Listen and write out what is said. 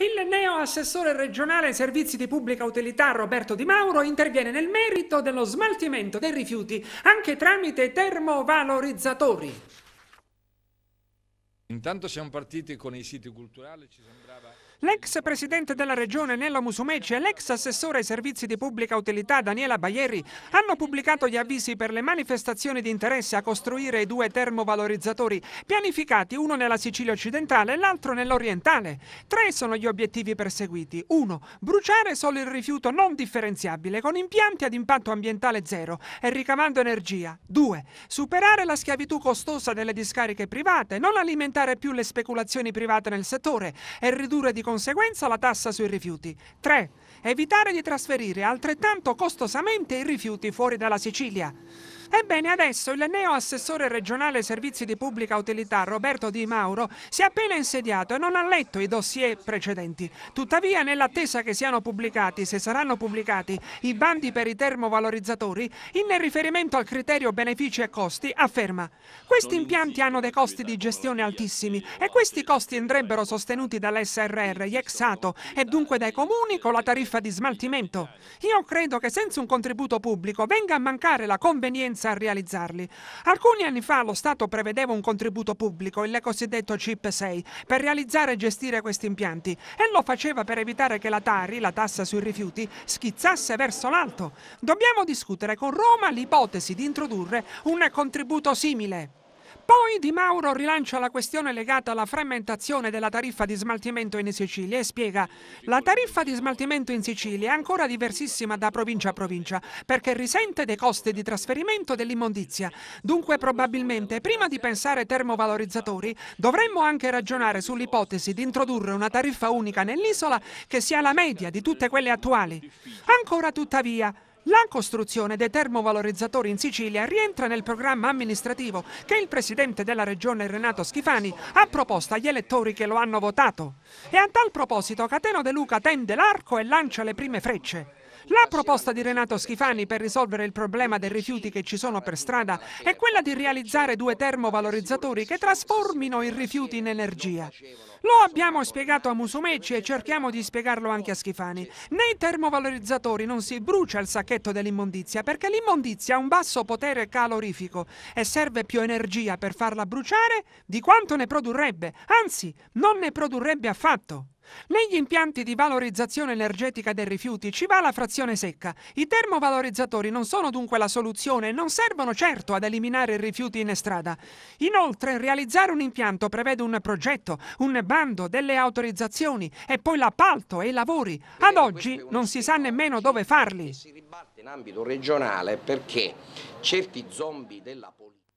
Il neo assessore regionale ai servizi di pubblica utilità Roberto Di Mauro interviene nel merito dello smaltimento dei rifiuti anche tramite termovalorizzatori. Intanto siamo partiti con i siti culturali, ci sembrava... L'ex presidente della regione Nella Musumeci e l'ex assessore ai servizi di pubblica utilità Daniela Baieri hanno pubblicato gli avvisi per le manifestazioni di interesse a costruire i due termovalorizzatori pianificati uno nella Sicilia occidentale e l'altro nell'orientale. Tre sono gli obiettivi perseguiti. 1. Bruciare solo il rifiuto non differenziabile con impianti ad impatto ambientale zero e ricavando energia. 2. Superare la schiavitù costosa delle discariche private, non alimentare più le speculazioni private nel settore e ridurre di conseguenza la tassa sui rifiuti. 3. Evitare di trasferire altrettanto costosamente i rifiuti fuori dalla Sicilia. Ebbene, adesso il neo assessore regionale servizi di pubblica utilità Roberto Di Mauro si è appena insediato e non ha letto i dossier precedenti. Tuttavia, nell'attesa che siano pubblicati, se saranno pubblicati, i bandi per i termovalorizzatori, in riferimento al criterio benefici e costi, afferma questi impianti hanno dei costi di gestione altissimi e questi costi andrebbero sostenuti dall'SRR, Iexato e dunque dai comuni con la tariffa di smaltimento. Io credo che senza un contributo pubblico venga a mancare la convenienza senza realizzarli. Alcuni anni fa lo Stato prevedeva un contributo pubblico, il cosiddetto CIP 6, per realizzare e gestire questi impianti e lo faceva per evitare che la Tari, la tassa sui rifiuti, schizzasse verso l'alto. Dobbiamo discutere con Roma l'ipotesi di introdurre un contributo simile. Poi Di Mauro rilancia la questione legata alla frammentazione della tariffa di smaltimento in Sicilia e spiega la tariffa di smaltimento in Sicilia è ancora diversissima da provincia a provincia perché risente dei costi di trasferimento dell'immondizia. Dunque probabilmente prima di pensare termovalorizzatori dovremmo anche ragionare sull'ipotesi di introdurre una tariffa unica nell'isola che sia la media di tutte quelle attuali. Ancora tuttavia la costruzione dei termovalorizzatori in Sicilia rientra nel programma amministrativo che il presidente della regione Renato Schifani ha proposto agli elettori che lo hanno votato. E a tal proposito Cateno De Luca tende l'arco e lancia le prime frecce. La proposta di Renato Schifani per risolvere il problema dei rifiuti che ci sono per strada è quella di realizzare due termovalorizzatori che trasformino i rifiuti in energia. Lo abbiamo spiegato a Musumeci e cerchiamo di spiegarlo anche a Schifani. Nei termovalorizzatori non si brucia il sacchetto dell'immondizia perché l'immondizia ha un basso potere calorifico e serve più energia per farla bruciare di quanto ne produrrebbe, anzi non ne produrrebbe affatto. Negli impianti di valorizzazione energetica dei rifiuti ci va la frazione secca. I termovalorizzatori non sono dunque la soluzione e non servono certo ad eliminare i rifiuti in strada. Inoltre, realizzare un impianto prevede un progetto, un bando, delle autorizzazioni e poi l'appalto e i lavori. Eh, ad oggi non si sa nemmeno dove farli. Si ribatte in ambito regionale perché certi zombie della politica